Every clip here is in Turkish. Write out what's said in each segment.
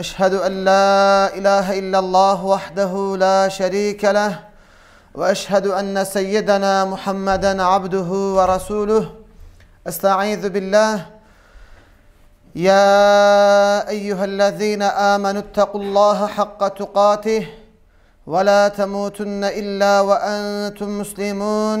أشهد أن لا إله إلا الله وحده لا شريك له وأشهد أن سيدنا محمدا عبده ورسوله أستعيذ بالله يا أيها الذين آمنوا اتقوا الله حق تقاته ولا تموتن إلا وأنتم مسلمون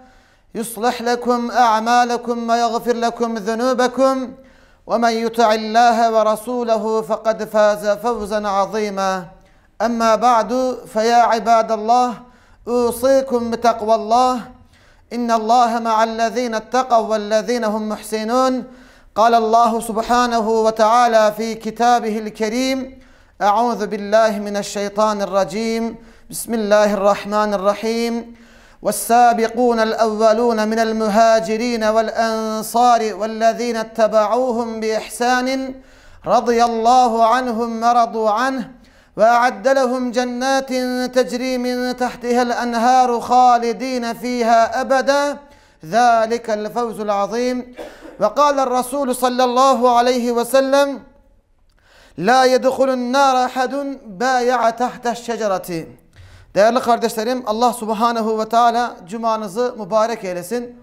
يصلح لكم اعمالكم ويغفر لكم ذنوبكم ومن يطع الله ورسوله فقد فاز فوزا عظيما اما بعد فيا عباد الله اوصيكم بتقوى الله ان الله مع الذين اتقوا والذين هم محسنون قال الله سبحانه وتعالى في كتابه الكريم اعوذ بالله من الشيطان الرجيم بسم الله الرحمن الرحيم والسابقون الأولون من المهاجرين والأنصار والذين اتبعوهم بإحسان رضي الله عنهم ورضوا عنه وأعد لهم جنات تجري من تحتها الأنهار خالدين فيها أبدا ذلك الفوز العظيم وقال الرسول صلى الله عليه وسلم لا يدخل النار أحد بايع تحت الشجرة Değerli kardeşlerim Allah subhanehu ve teala cumanızı mübarek eylesin.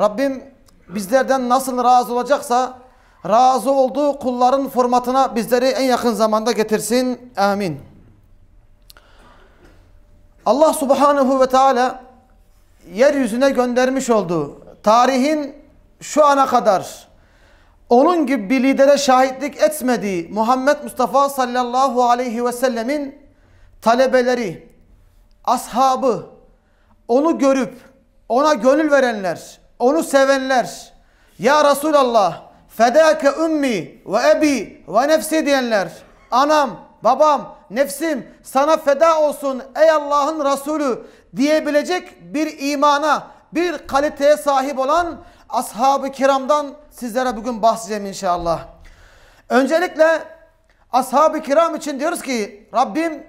Rabbim bizlerden nasıl razı olacaksa razı olduğu kulların formatına bizleri en yakın zamanda getirsin. Amin. Allah subhanehu ve teala yeryüzüne göndermiş olduğu tarihin şu ana kadar onun gibi bir lidere şahitlik etmediği Muhammed Mustafa sallallahu aleyhi ve sellemin talebeleri, ashabı, onu görüp ona gönül verenler, onu sevenler, ya Resulallah fedâke ümmi ve ebi ve nefsi diyenler, anam, babam, nefsim sana feda olsun ey Allah'ın Resulü diyebilecek bir imana, bir kaliteye sahip olan ashab-ı kiramdan sizlere bugün bahsedeceğim inşallah. Öncelikle ashab-ı kiram için diyoruz ki Rabbim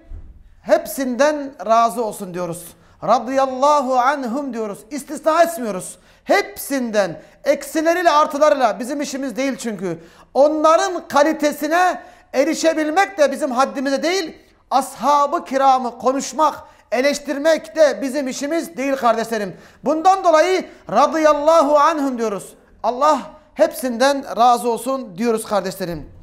hepsinden razı olsun diyoruz. Radıyallahu anhum diyoruz. İstisna etmiyoruz. Hepsinden eksileriyle artılarıyla bizim işimiz değil çünkü. Onların kalitesine erişebilmek de bizim haddimize değil. Ashabı kiramı konuşmak, eleştirmek de bizim işimiz değil kardeşlerim. Bundan dolayı radıyallahu anhum diyoruz. Allah hepsinden razı olsun diyoruz kardeşlerim.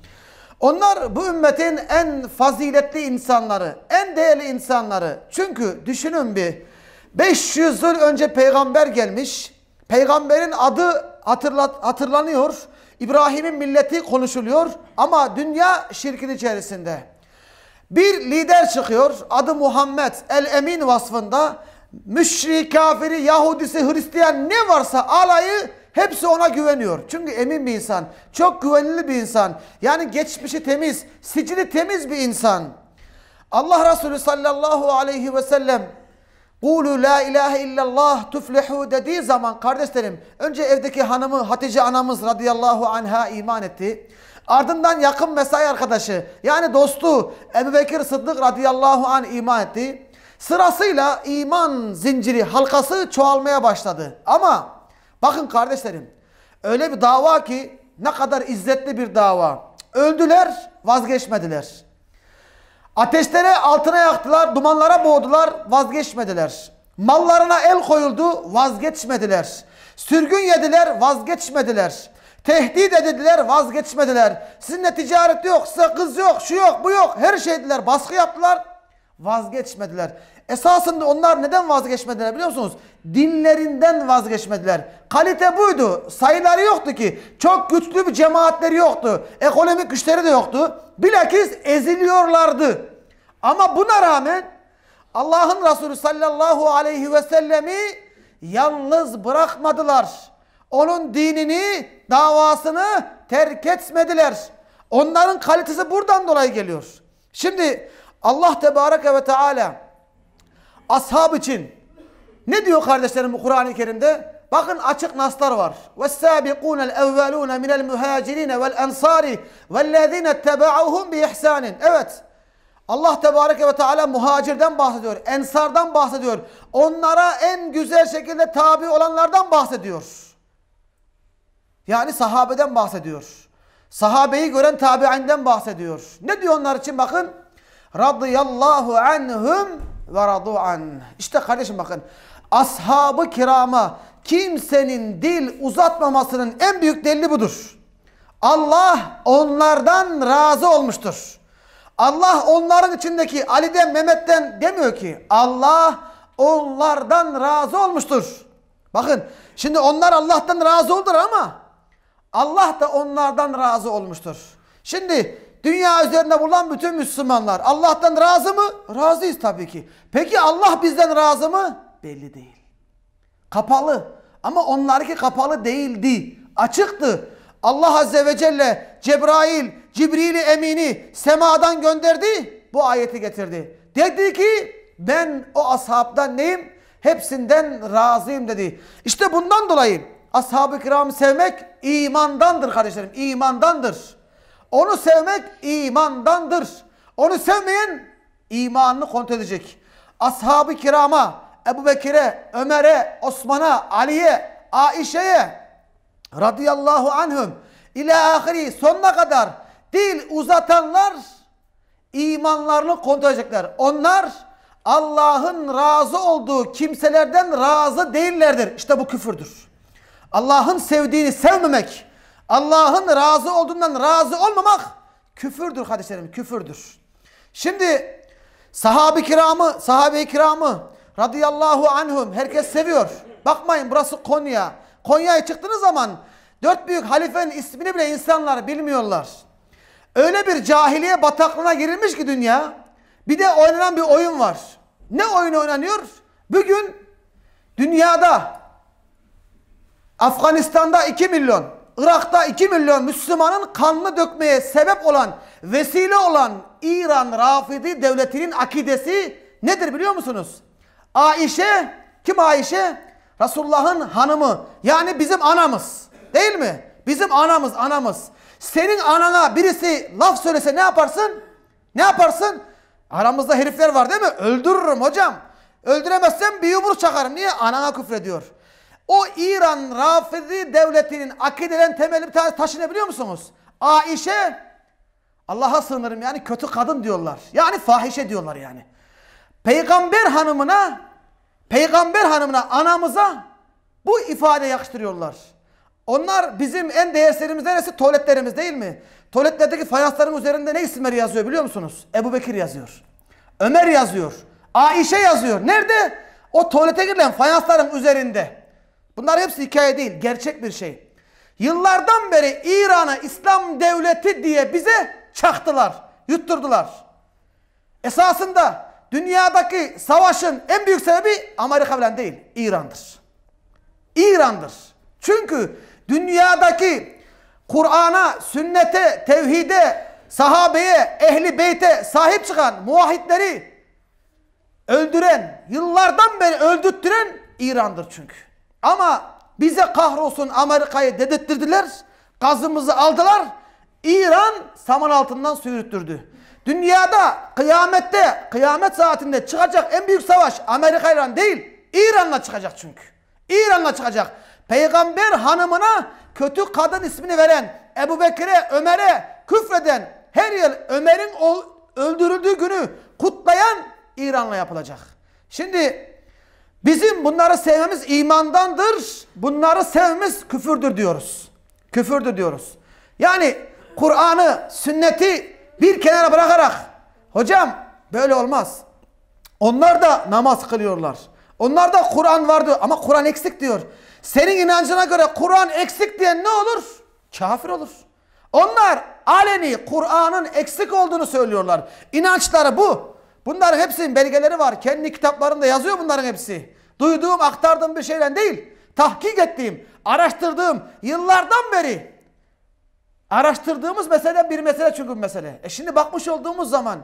Onlar bu ümmetin en faziletli insanları, en değerli insanları. Çünkü düşünün bir 500 yıl önce peygamber gelmiş. Peygamberin adı hatırlat, hatırlanıyor. İbrahim'in milleti konuşuluyor ama dünya şirkin içerisinde. Bir lider çıkıyor adı Muhammed el-Emin vasfında. Müşri, kafiri, Yahudisi, Hristiyan ne varsa alayı Hepsi ona güveniyor. Çünkü emin bir insan. Çok güvenilir bir insan. Yani geçmişi temiz, sicili temiz bir insan. Allah Resulü sallallahu aleyhi ve sellem Kulu la ilahe illallah tuflihu dediği zaman kardeşlerim önce evdeki hanımı Hatice anamız radıyallahu anha iman etti. Ardından yakın mesai arkadaşı yani dostu Ebu Bekir Sıddık radıyallahu an iman etti. Sırasıyla iman zinciri halkası çoğalmaya başladı. Ama Bakın kardeşlerim öyle bir dava ki ne kadar izzetli bir dava. Öldüler vazgeçmediler. Ateşlere altına yaktılar, dumanlara boğdular, vazgeçmediler. Mallarına el koyuldu, vazgeçmediler. Sürgün yediler, vazgeçmediler. Tehdit edildiler, vazgeçmediler. Sizinle ticaret yok, size kız yok, şu yok, bu yok. Her şey dediler, baskı yaptılar, vazgeçmediler. Esasında onlar neden vazgeçmediler biliyor musunuz? Dinlerinden vazgeçmediler. Kalite buydu. Sayıları yoktu ki. Çok güçlü bir cemaatleri yoktu. Ekonomik güçleri de yoktu. Bilakis eziliyorlardı. Ama buna rağmen Allah'ın Resulü sallallahu aleyhi ve sellemi yalnız bırakmadılar. Onun dinini, davasını terk etmediler. Onların kalitesi buradan dolayı geliyor. Şimdi Allah Tebareke ve Teala Ashab için. Ne diyor kardeşlerim bu Kur'an-ı Kerim'de? Bakın açık naslar var. وَالسَّابِقُونَ الْاَوَّلُونَ مِنَ الْمُهَاجِرِينَ وَالْاَنْصَارِ وَالَّذ۪ينَ اتَّبَعُوهُمْ بِيَحْسَانٍ Evet. Allah Tebareke ve Teala muhacirden bahsediyor. Ensardan bahsediyor. Onlara en güzel şekilde tabi olanlardan bahsediyor. Yani sahabeden bahsediyor. Sahabeyi gören tabiinden bahsediyor. Ne diyor onlar için bakın. Radıyallahu anhum ve radu an. İşte kardeşim bakın ashabı kirama kimsenin dil uzatmamasının en büyük delili budur. Allah onlardan razı olmuştur. Allah onların içindeki Ali'den Mehmet'ten demiyor ki Allah onlardan razı olmuştur. Bakın şimdi onlar Allah'tan razı olur ama Allah da onlardan razı olmuştur. Şimdi Dünya üzerinde bulunan bütün Müslümanlar Allah'tan razı mı? Razıyız tabii ki. Peki Allah bizden razı mı? Belli değil. Kapalı. Ama onlarki kapalı değildi. Açıktı. Allah Azze ve Celle Cebrail, Cibril'i Emin'i semadan gönderdi. Bu ayeti getirdi. Dedi ki ben o ashabdan neyim? Hepsinden razıyım dedi. İşte bundan dolayı ashab-ı kiramı sevmek imandandır kardeşlerim. İmandandır. Onu sevmek imandandır. Onu sevmeyen imanını kontrol edecek. Ashab-ı kirama, Ebu Bekir'e, Ömer'e, Osman'a, Ali'ye, Aişe'ye radıyallahu anhüm ile ahiri sonuna kadar dil uzatanlar imanlarını kontrol edecekler. Onlar Allah'ın razı olduğu kimselerden razı değillerdir. İşte bu küfürdür. Allah'ın sevdiğini sevmemek, Allah'ın razı olduğundan razı olmamak küfürdür kardeşlerim küfürdür. Şimdi sahabi kiramı, sahabe kiramı radıyallahu anhum herkes seviyor. Bakmayın burası Konya. Konya'ya çıktığınız zaman dört büyük halifenin ismini bile insanlar bilmiyorlar. Öyle bir cahiliye bataklığına girilmiş ki dünya. Bir de oynanan bir oyun var. Ne oyun oynanıyor? Bugün dünyada Afganistan'da 2 milyon, Irak'ta 2 milyon Müslümanın kanını dökmeye sebep olan, vesile olan İran Rafidi devletinin akidesi nedir biliyor musunuz? Aişe, kim Aişe? Resulullah'ın hanımı yani bizim anamız değil mi? Bizim anamız anamız. Senin anana birisi laf söylese ne yaparsın? Ne yaparsın? Aramızda herifler var değil mi? Öldürürüm hocam. Öldüremezsem bir yumruk çakarım. Niye? Anana küfrediyor. O İran Rafizi devletinin akideden temeli bir tanesi taşını biliyor musunuz? Aişe Allah'a sığınırım yani kötü kadın diyorlar. Yani fahişe diyorlar yani. Peygamber hanımına peygamber hanımına anamıza bu ifade yakıştırıyorlar. Onlar bizim en değerlerimiz neresi? Tuvaletlerimiz değil mi? Tuvaletlerdeki fayansların üzerinde ne isimleri yazıyor biliyor musunuz? Ebu Bekir yazıyor. Ömer yazıyor. Aişe yazıyor. Nerede? O tuvalete girilen fayansların üzerinde. Bunlar hepsi hikaye değil, gerçek bir şey. Yıllardan beri İran'a İslam devleti diye bize çaktılar, yutturdular. Esasında dünyadaki savaşın en büyük sebebi Amerika falan değil, İran'dır. İran'dır. Çünkü dünyadaki Kur'an'a, sünnete, tevhide, sahabeye, ehli beyte sahip çıkan muvahhidleri öldüren, yıllardan beri öldürttüren İran'dır çünkü. Ama bize kahrolsun Amerika'yı dedettirdiler, Gazımızı aldılar. İran saman altından sürüttürdü. Dünyada kıyamette, kıyamet saatinde çıkacak en büyük savaş Amerika İran değil. İran'la çıkacak çünkü. İran'la çıkacak. Peygamber hanımına kötü kadın ismini veren, Ebu Bekir'e, Ömer'e küfreden, her yıl Ömer'in öldürüldüğü günü kutlayan İran'la yapılacak. Şimdi Bizim bunları sevmemiz imandandır. Bunları sevmemiz küfürdür diyoruz. Küfürdür diyoruz. Yani Kur'an'ı, sünneti bir kenara bırakarak hocam böyle olmaz. Onlar da namaz kılıyorlar. Onlar da Kur'an vardı ama Kur'an eksik diyor. Senin inancına göre Kur'an eksik diyen ne olur? Kafir olur. Onlar aleni Kur'an'ın eksik olduğunu söylüyorlar. İnançları bu. Bunlar hepsinin belgeleri var. Kendi kitaplarında yazıyor bunların hepsi. Duyduğum, aktardığım bir şeyden değil. Tahkik ettiğim, araştırdığım, yıllardan beri araştırdığımız mesele bir mesele çünkü bir mesele. E şimdi bakmış olduğumuz zaman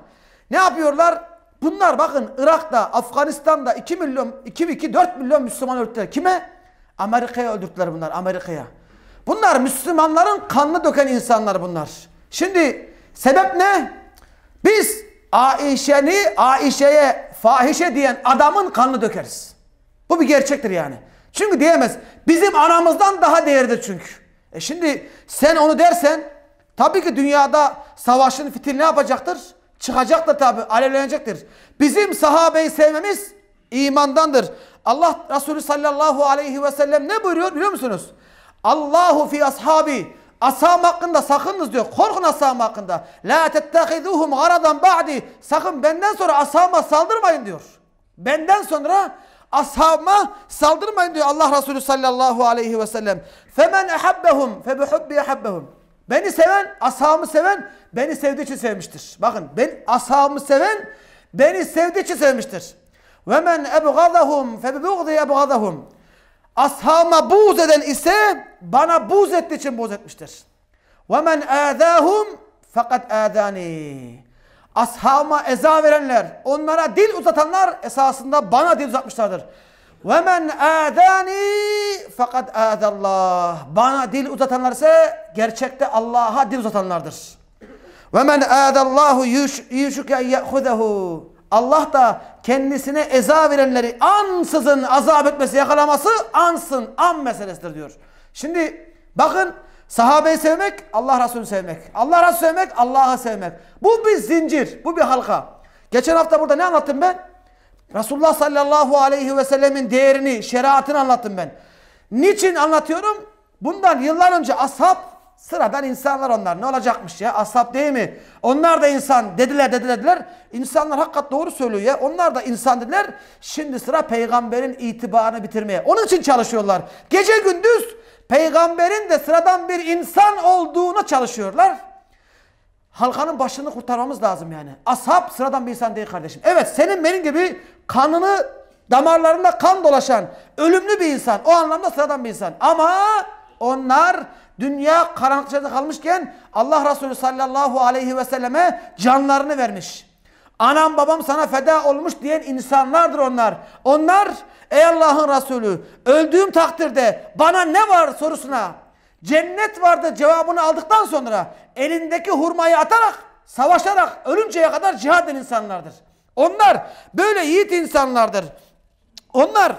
ne yapıyorlar? Bunlar bakın Irak'ta, Afganistan'da 2 milyon, 2, 2 4 milyon Müslüman öldürdüler. Kime? Amerika'ya öldürdüler bunlar, Amerika'ya. Bunlar Müslümanların kanını döken insanlar bunlar. Şimdi sebep ne? Biz Aişe'ni Aişe'ye fahişe diyen adamın kanını dökeriz. Bu bir gerçektir yani. Çünkü diyemez. Bizim anamızdan daha değerlidir çünkü. E şimdi sen onu dersen tabii ki dünyada savaşın fitil ne yapacaktır? da tabii. Alevlenecektir. Bizim sahabeyi sevmemiz imandandır. Allah Resulü sallallahu aleyhi ve sellem ne buyuruyor biliyor musunuz? Allahu fi ashabi Asam hakkında sakınınız diyor. Korkun asam hakkında. La tettehizuhum garadan ba'di. Sakın benden sonra asama saldırmayın diyor. Benden sonra ashama saldırmayın diyor Allah Resulü sallallahu aleyhi ve sellem. Femen ehabbehum fe bihubbi ehabbehum. Beni seven, ashabımı seven beni sevdiği için sevmiştir. Bakın ben ashabımı seven beni sevdiği için sevmiştir. Ve men ebgadahum fe ebgadahum ashama buğz eden ise bana buğz ettiği için buğz etmiştir. وَمَنْ اَذَاهُمْ fakat اَذَانِي Ashama eza verenler, onlara dil uzatanlar esasında bana dil uzatmışlardır. وَمَنْ اَذَانِي fakat اَذَاللّٰهِ Bana dil uzatanlar ise gerçekte Allah'a dil uzatanlardır. وَمَنْ اَذَاللّٰهُ ya يَأْخُذَهُ Allah da kendisine eza verenleri ansızın azap etmesi yakalaması ansın an meselesidir diyor. Şimdi bakın sahabeyi sevmek Allah Resulü sevmek. Allah Resulü sevmek Allah'ı sevmek. Bu bir zincir bu bir halka. Geçen hafta burada ne anlattım ben? Resulullah sallallahu aleyhi ve sellemin değerini şeriatını anlattım ben. Niçin anlatıyorum? Bundan yıllar önce ashab Sıradan insanlar onlar. Ne olacakmış ya? Asap değil mi? Onlar da insan dediler dediler dediler. İnsanlar hakikat doğru söylüyor ya. Onlar da insan dediler. Şimdi sıra peygamberin itibarını bitirmeye. Onun için çalışıyorlar. Gece gündüz peygamberin de sıradan bir insan olduğuna çalışıyorlar. Halkanın başını kurtarmamız lazım yani. Ashab sıradan bir insan değil kardeşim. Evet senin benim gibi kanını damarlarında kan dolaşan ölümlü bir insan. O anlamda sıradan bir insan. Ama onlar dünya karanlık kalmışken Allah Resulü sallallahu aleyhi ve selleme canlarını vermiş. Anam babam sana feda olmuş diyen insanlardır onlar. Onlar ey Allah'ın Resulü öldüğüm takdirde bana ne var sorusuna cennet vardı cevabını aldıktan sonra elindeki hurmayı atarak savaşarak ölünceye kadar cihad eden insanlardır. Onlar böyle yiğit insanlardır. Onlar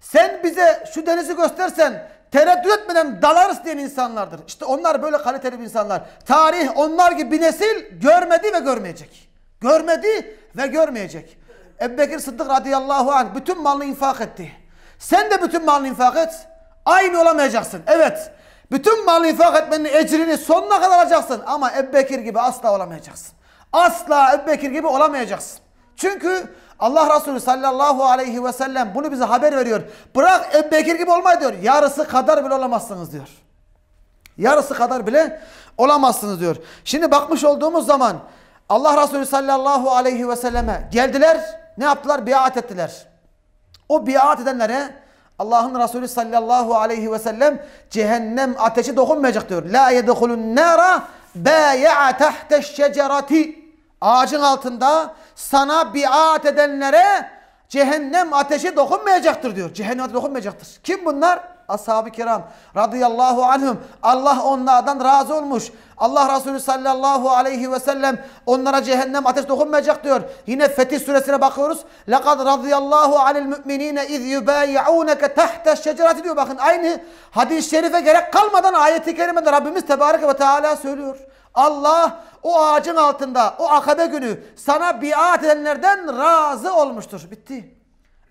sen bize şu denizi göstersen Tereddüt etmeden dalarız diyen insanlardır. İşte onlar böyle kaliteli insanlar. Tarih onlar gibi bir nesil görmedi ve görmeyecek. Görmedi ve görmeyecek. Ebu Bekir Sıddık radıyallahu anh bütün malını infak etti. Sen de bütün malını infak et. Aynı olamayacaksın. Evet. Bütün malını infak etmenin ecrini sonuna kadar alacaksın. Ama Ebu Bekir gibi asla olamayacaksın. Asla Ebu Bekir gibi olamayacaksın. Çünkü Allah Resulü sallallahu aleyhi ve sellem bunu bize haber veriyor. Bırak Ebu Bekir gibi olmayı diyor. Yarısı kadar bile olamazsınız diyor. Yarısı kadar bile olamazsınız diyor. Şimdi bakmış olduğumuz zaman Allah Resulü sallallahu aleyhi ve selleme geldiler. Ne yaptılar? Biat ettiler. O biat edenlere Allah'ın Resulü sallallahu aleyhi ve sellem cehennem ateşi dokunmayacak diyor. La yedhulun nara bâya'a tahteş şecerati. Ağacın altında sana biat edenlere cehennem ateşi dokunmayacaktır diyor. Cehennem ateşi dokunmayacaktır. Kim bunlar? Ashab-ı kiram radıyallahu anhum. Allah onlardan razı olmuş. Allah Resulü sallallahu aleyhi ve sellem onlara cehennem ateş dokunmayacak diyor. Yine Fetih suresine bakıyoruz. Laqad radıyallahu anil müminine iz yubayi'unke tahta şecerati diyor. Bakın aynı hadis-i şerife gerek kalmadan ayeti kerimede Rabbimiz tebarek ve teala söylüyor. Allah o ağacın altında o akabe günü sana biat edenlerden razı olmuştur. Bitti.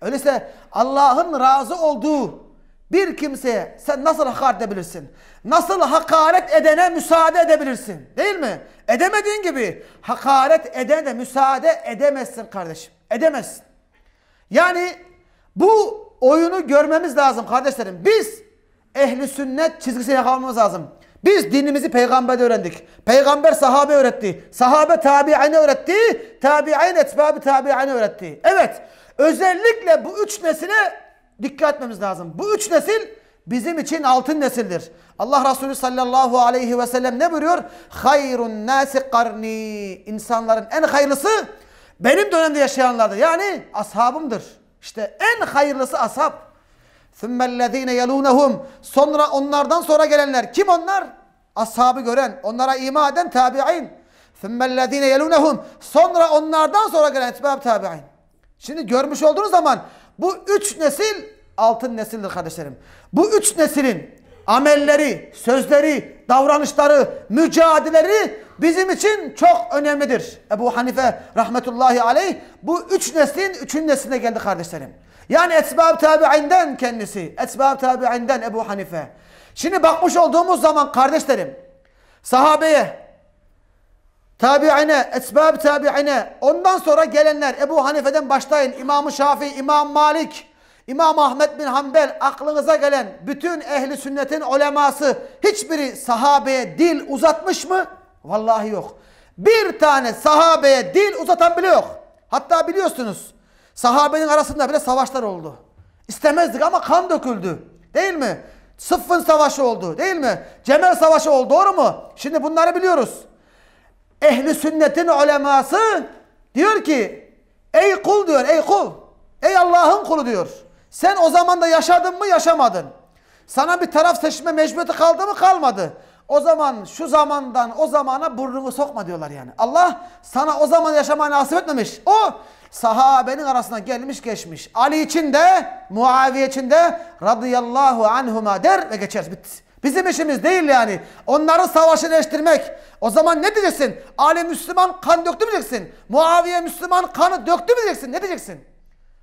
Öyleyse Allah'ın razı olduğu bir kimseye sen nasıl hakaret edebilirsin? Nasıl hakaret edene müsaade edebilirsin? Değil mi? Edemediğin gibi hakaret edene müsaade edemezsin kardeşim. Edemezsin. Yani bu oyunu görmemiz lazım kardeşlerim. Biz ehli sünnet çizgisine kalmamız lazım. Biz dinimizi peygamberde öğrendik. Peygamber sahabe öğretti. Sahabe tabi'ine öğretti. Tabi'in etbabı tabi'ine öğretti. Evet. Özellikle bu üç nesile dikkat etmemiz lazım. Bu üç nesil bizim için altın nesildir. Allah Resulü sallallahu aleyhi ve sellem ne buyuruyor? Hayrun nasi karni. İnsanların en hayırlısı benim dönemde yaşayanlardır. Yani ashabımdır. İşte en hayırlısı ashab. ثُمَّ الَّذ۪ينَ يَلُونَهُمْ Sonra onlardan sonra gelenler. Kim onlar? Ashabı gören, onlara ima eden tabi'in. ثُمَّ الَّذ۪ينَ يَلُونَهُمْ Sonra onlardan sonra gelen etbab tabi'in. Şimdi görmüş olduğunuz zaman bu üç nesil altın nesildir kardeşlerim. Bu üç nesilin amelleri, sözleri, davranışları, mücadeleleri bizim için çok önemlidir. Ebu Hanife rahmetullahi aleyh bu üç neslin üçün nesline geldi kardeşlerim. Yani etbab tabiinden kendisi. Etbab tabiinden Ebu Hanife. Şimdi bakmış olduğumuz zaman kardeşlerim sahabeye, tabiine, etbab tabiine ondan sonra gelenler Ebu Hanife'den başlayın. İmam-ı Şafii, İmam Malik, İmam Ahmet bin Hanbel aklınıza gelen bütün ehli sünnetin oleması hiçbiri sahabeye dil uzatmış mı? Vallahi yok. Bir tane sahabeye dil uzatan bile yok. Hatta biliyorsunuz Sahabenin arasında bile savaşlar oldu. İstemezdik ama kan döküldü. Değil mi? Sıffın savaşı oldu. Değil mi? Cemel savaşı oldu. Doğru mu? Şimdi bunları biliyoruz. Ehli sünnetin uleması diyor ki ey kul diyor ey kul. Ey Allah'ın kulu diyor. Sen o zaman da yaşadın mı yaşamadın. Sana bir taraf seçme mecburiyeti kaldı mı kalmadı. O zaman şu zamandan o zamana burnunu sokma diyorlar yani. Allah sana o zaman yaşamayı nasip etmemiş. O sahabenin arasına gelmiş geçmiş. Ali için de Muaviye için de radıyallahu anhuma der ve geçer. Bitti. Bizim işimiz değil yani. onları savaşını eleştirmek. O zaman ne diyeceksin? Ali Müslüman kan döktü mü diyeceksin? Muaviye Müslüman kanı döktü mü diyeceksin? Ne diyeceksin?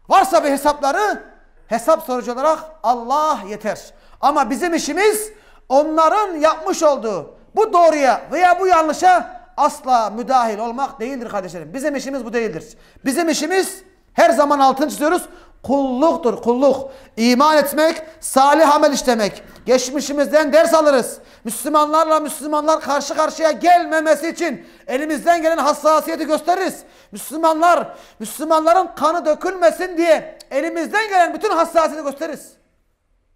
Varsa bir hesapları hesap sorucu olarak Allah yeter. Ama bizim işimiz onların yapmış olduğu bu doğruya veya bu yanlışa asla müdahil olmak değildir kardeşlerim. Bizim işimiz bu değildir. Bizim işimiz her zaman altını çiziyoruz. Kulluktur kulluk. İman etmek, salih amel işlemek. Geçmişimizden ders alırız. Müslümanlarla Müslümanlar karşı karşıya gelmemesi için elimizden gelen hassasiyeti gösteririz. Müslümanlar, Müslümanların kanı dökülmesin diye elimizden gelen bütün hassasiyeti gösteririz.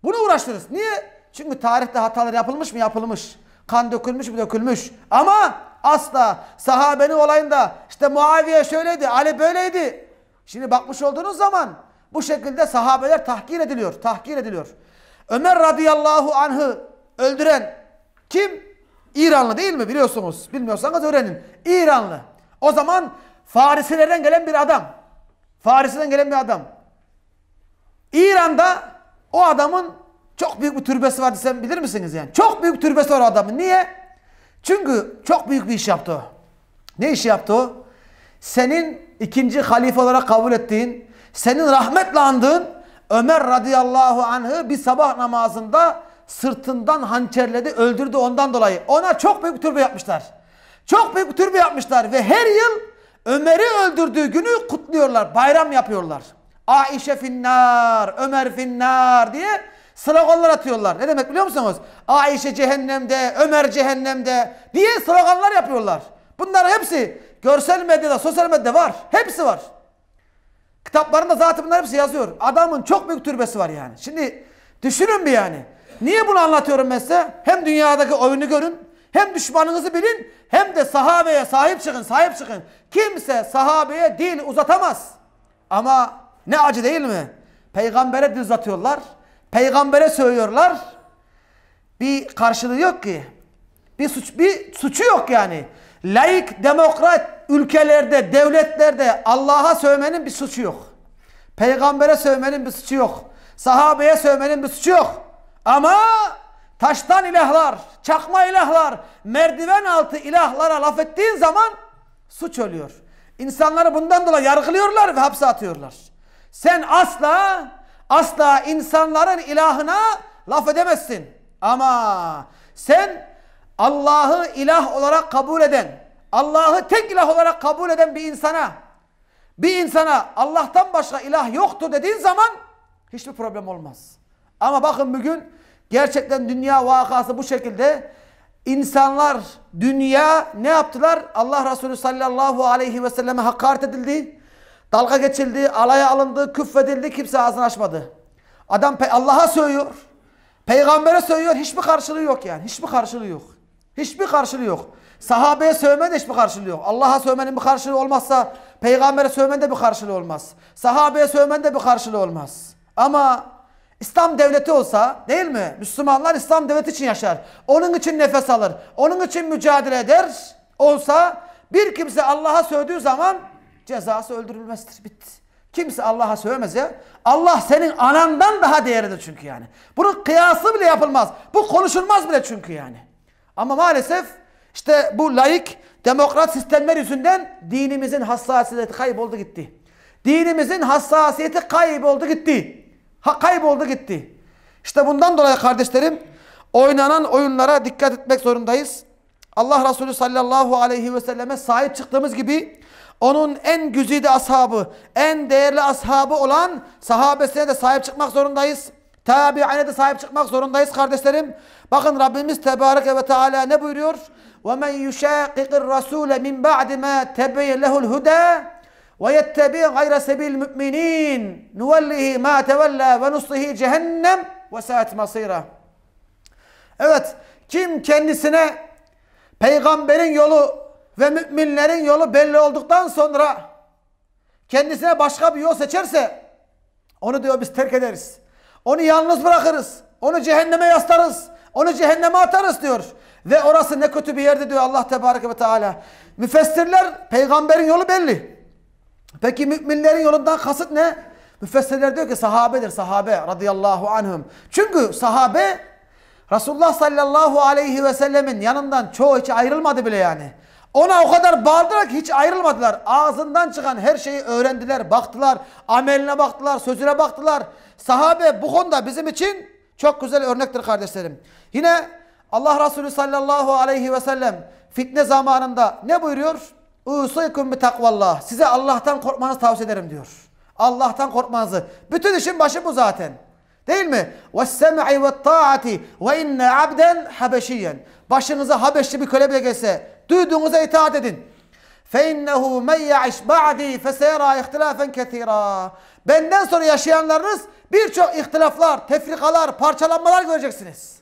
Bunu uğraştırırız. Niye? Çünkü tarihte hatalar yapılmış mı? Yapılmış. Kan dökülmüş mü? Dökülmüş. Ama asla sahabenin olayında işte Muaviye şöyleydi, Ali böyleydi. Şimdi bakmış olduğunuz zaman bu şekilde sahabeler tahkir ediliyor. Tahkir ediliyor. Ömer radıyallahu anh'ı öldüren kim? İranlı değil mi? Biliyorsunuz. Bilmiyorsanız öğrenin. İranlı. O zaman Farisilerden gelen bir adam. Farisi'den gelen bir adam. İran'da o adamın çok büyük bir türbesi vardı sen bilir misiniz yani? Çok büyük türbesi var adamın. Niye? Çünkü çok büyük bir iş yaptı o. Ne iş yaptı o? Senin ikinci halife olarak kabul ettiğin, senin rahmetle andığın Ömer radıyallahu anh'ı bir sabah namazında sırtından hançerledi, öldürdü ondan dolayı. Ona çok büyük bir türbe yapmışlar. Çok büyük bir türbe yapmışlar ve her yıl Ömer'i öldürdüğü günü kutluyorlar, bayram yapıyorlar. Aişe finnar, Ömer finnar diye Sloganlar atıyorlar. Ne demek biliyor musunuz? Ayşe cehennemde, Ömer cehennemde diye sloganlar yapıyorlar. Bunların hepsi görsel medyada, sosyal medyada var. Hepsi var. Kitaplarında zaten bunlar hepsi yazıyor. Adamın çok büyük türbesi var yani. Şimdi düşünün bir yani. Niye bunu anlatıyorum ben size? Hem dünyadaki oyunu görün, hem düşmanınızı bilin, hem de sahabeye sahip çıkın, sahip çıkın. Kimse sahabeye dil uzatamaz. Ama ne acı değil mi? Peygambere dil uzatıyorlar. Peygambere söylüyorlar. Bir karşılığı yok ki. Bir suç bir suçu yok yani. Laik demokrat ülkelerde, devletlerde Allah'a sövmenin bir suçu yok. Peygambere sövmenin bir suçu yok. Sahabeye sövmenin bir suçu yok. Ama taştan ilahlar, çakma ilahlar, merdiven altı ilahlara laf ettiğin zaman suç oluyor. İnsanları bundan dolayı yargılıyorlar ve hapse atıyorlar. Sen asla asla insanların ilahına laf edemezsin. Ama sen Allah'ı ilah olarak kabul eden, Allah'ı tek ilah olarak kabul eden bir insana, bir insana Allah'tan başka ilah yoktu dediğin zaman hiçbir problem olmaz. Ama bakın bugün gerçekten dünya vakası bu şekilde. İnsanlar dünya ne yaptılar? Allah Resulü sallallahu aleyhi ve selleme hakaret edildi. Dalga geçildi, alaya alındı, küffedildi, kimse ağzını açmadı. Adam Allah'a söylüyor. Peygamber'e söylüyor, hiçbir karşılığı yok yani. Hiçbir karşılığı yok. Hiçbir karşılığı yok. Sahabeye sövmen de hiçbir karşılığı yok. Allah'a sövmenin bir karşılığı olmazsa peygambere sövmen de bir karşılığı olmaz. Sahabeye sövmen de bir karşılığı olmaz. Ama İslam devleti olsa değil mi? Müslümanlar İslam devleti için yaşar. Onun için nefes alır. Onun için mücadele eder. Olsa bir kimse Allah'a sövdüğü zaman Cezası öldürülmesidir. Bitti. Kimse Allah'a sövmez ya. Allah senin anandan daha değerlidir çünkü yani. Bunun kıyası bile yapılmaz. Bu konuşulmaz bile çünkü yani. Ama maalesef işte bu laik demokrat sistemler yüzünden dinimizin hassasiyeti kayboldu gitti. Dinimizin hassasiyeti kayboldu gitti. Ha kayboldu gitti. İşte bundan dolayı kardeşlerim oynanan oyunlara dikkat etmek zorundayız. Allah Resulü sallallahu aleyhi ve selleme sahip çıktığımız gibi onun en güzide ashabı, en değerli ashabı olan sahabesine de sahip çıkmak zorundayız. Tabiine de sahip çıkmak zorundayız kardeşlerim. Bakın Rabbimiz Tebareke ve Teala ne buyuruyor? وَمَنْ يُشَاقِقِ الرَّسُولَ مِنْ بَعْدِ مَا تَبَيَّ لَهُ الْهُدَى وَيَتَّبِعْ غَيْرَ سَبِيلِ الْمُؤْمِنِينَ نُوَلِّهِ مَا تَوَلَّى وَنُصْلِهِ جَهَنَّمْ وَسَاءَتْ مَصِيرًا Evet, kim kendisine peygamberin yolu ve müminlerin yolu belli olduktan sonra kendisine başka bir yol seçerse onu diyor biz terk ederiz. Onu yalnız bırakırız. Onu cehenneme yaslarız. Onu cehenneme atarız diyor. Ve orası ne kötü bir yerdi diyor Allah Tebareke ve Teala. Müfessirler peygamberin yolu belli. Peki müminlerin yolundan kasıt ne? Müfessirler diyor ki sahabedir sahabe radıyallahu anhum. Çünkü sahabe Resulullah sallallahu aleyhi ve sellemin yanından çoğu hiç ayrılmadı bile yani. Ona o kadar bağırdılar ki hiç ayrılmadılar. Ağzından çıkan her şeyi öğrendiler, baktılar. Ameline baktılar, sözüne baktılar. Sahabe bu konuda bizim için çok güzel örnektir kardeşlerim. Yine Allah Resulü sallallahu aleyhi ve sellem fitne zamanında ne buyuruyor? Usaykum bi takvallah. Size Allah'tan korkmanızı tavsiye ederim diyor. Allah'tan korkmanızı. Bütün işin başı bu zaten. Değil mi? Vessem'i ve taati ve inne abden habeşiyen. Başınıza Habeşli bir köle bile gelse Duyduğunuza itaat edin. فَاِنَّهُ مَنْ يَعِشْ بَعْدِي فَسَيَرَى اِخْتِلَافًا كَثِيرًا Benden sonra yaşayanlarınız birçok ihtilaflar, tefrikalar, parçalanmalar göreceksiniz.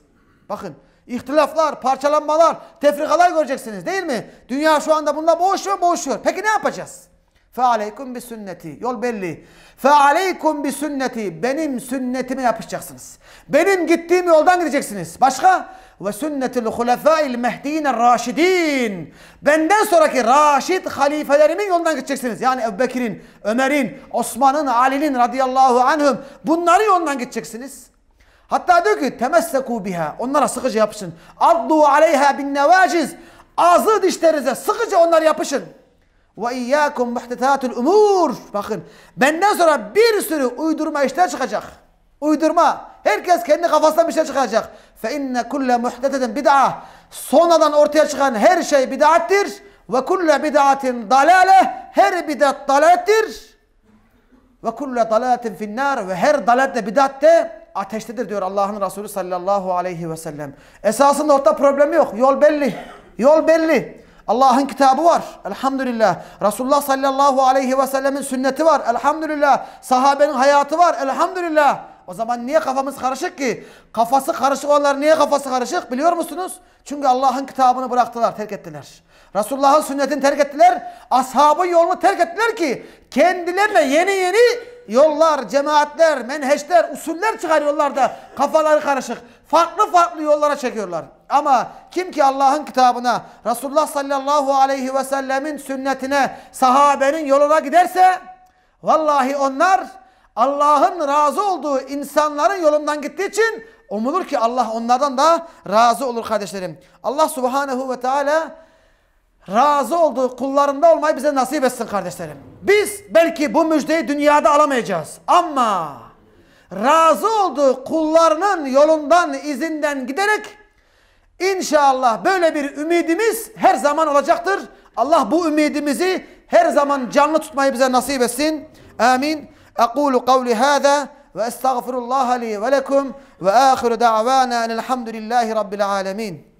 Bakın ihtilaflar, parçalanmalar, tefrikalar göreceksiniz değil mi? Dünya şu anda bununla boğuşuyor, boğuşuyor. Peki ne yapacağız? Fe aleykum bi sünneti. Yol belli. Fe aleykum bi sünneti. Benim sünnetime yapışacaksınız. Benim gittiğim yoldan gideceksiniz. Başka? Ve sünnetil hulefâil mehdîne raşidîn. Benden sonraki raşid halifelerimin yolundan gideceksiniz. Yani Ebubekir'in, Ömer'in, Osman'ın, Ali'nin radıyallahu anhum. bunları yolundan gideceksiniz. Hatta diyor ki temessekû biha. Onlara sıkıcı yapışın. Addu aleyha bin nevaciz. Ağzı dişlerinize sıkıcı onlara yapışın. Ve iyyâkum muhtetatul umur. Bakın benden sonra bir sürü uydurma işler çıkacak. Uydurma. Herkes kendi kafasından bir şey çıkacak. Fe inne kulle muhtedeten bid'a. Sonradan ortaya çıkan her şey bid'attir. Ve kulle bid'atin dalale. Her bid'at dalalettir. Ve kulle dalaletin finnar. Ve her dalalet de bid'at de ateştedir diyor Allah'ın Resulü sallallahu aleyhi ve sellem. Esasında orta problemi yok. Yol belli. Yol belli. Allah'ın kitabı var. Elhamdülillah. Resulullah sallallahu aleyhi ve sellemin sünneti var. Elhamdülillah. Sahabenin hayatı var. Elhamdülillah. O zaman niye kafamız karışık ki? Kafası karışık olanlar niye kafası karışık biliyor musunuz? Çünkü Allah'ın kitabını bıraktılar, terk ettiler. Resulullah'ın sünnetini terk ettiler. Ashabın yolunu terk ettiler ki kendilerine yeni yeni yollar, cemaatler, menheşler, usuller çıkarıyorlar da kafaları karışık. Farklı farklı yollara çekiyorlar. Ama kim ki Allah'ın kitabına, Resulullah sallallahu aleyhi ve sellemin sünnetine, sahabenin yoluna giderse vallahi onlar Allah'ın razı olduğu insanların yolundan gittiği için umulur ki Allah onlardan da razı olur kardeşlerim. Allah subhanehu ve teala razı olduğu kullarında olmayı bize nasip etsin kardeşlerim. Biz belki bu müjdeyi dünyada alamayacağız ama razı olduğu kullarının yolundan, izinden giderek İnşallah böyle bir ümidimiz her zaman olacaktır. Allah bu ümidimizi her zaman canlı tutmayı bize nasip etsin. Amin. Aqulu kavli hada ve estağfirullah li ve lekum ve âkhiru da'vâna enelhamdülillahi rabbil alamin.